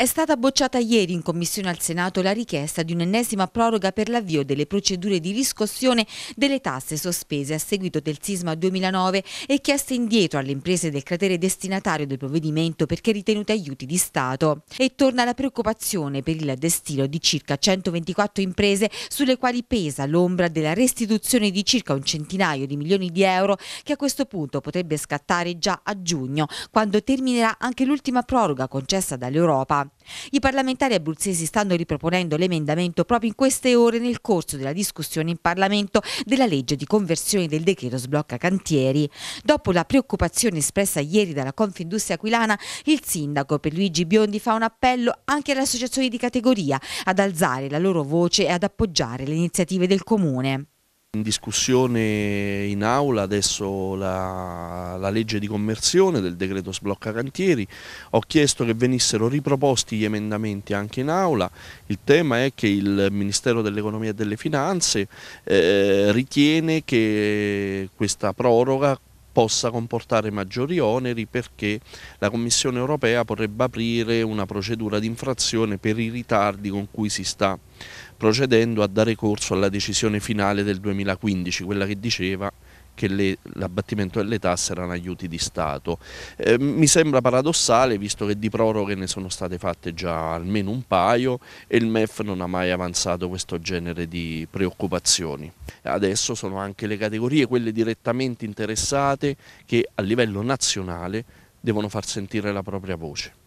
È stata bocciata ieri in commissione al Senato la richiesta di un'ennesima proroga per l'avvio delle procedure di riscossione delle tasse sospese a seguito del sisma 2009 e chieste indietro alle imprese del cratere destinatario del provvedimento perché ritenute aiuti di Stato. E torna la preoccupazione per il destino di circa 124 imprese sulle quali pesa l'ombra della restituzione di circa un centinaio di milioni di euro che a questo punto potrebbe scattare già a giugno, quando terminerà anche l'ultima proroga concessa dall'Europa. I parlamentari abruzzesi stanno riproponendo l'emendamento proprio in queste ore nel corso della discussione in Parlamento della legge di conversione del decreto sblocca cantieri. Dopo la preoccupazione espressa ieri dalla Confindustria Aquilana, il sindaco per Luigi Biondi fa un appello anche alle associazioni di categoria ad alzare la loro voce e ad appoggiare le iniziative del comune. In discussione in aula adesso la, la, legge di conversione del decreto sblocca cantieri, ho chiesto che venissero riproposti gli emendamenti anche in aula, il tema è che il Ministero dell'Economia e delle Finanze eh, ritiene che questa proroga possa comportare maggiori oneri perché la Commissione europea potrebbe aprire una procedura di infrazione per i ritardi con cui si sta procedendo a dare corso alla decisione finale del 2015, quella che diceva che l'abbattimento delle tasse erano aiuti di Stato. Eh, mi sembra paradossale visto che di proroghe ne sono state fatte già almeno un paio e il MEF non ha mai avanzato questo genere di preoccupazioni. Adesso sono anche le categorie, quelle direttamente interessate, che a livello nazionale devono far sentire la propria voce.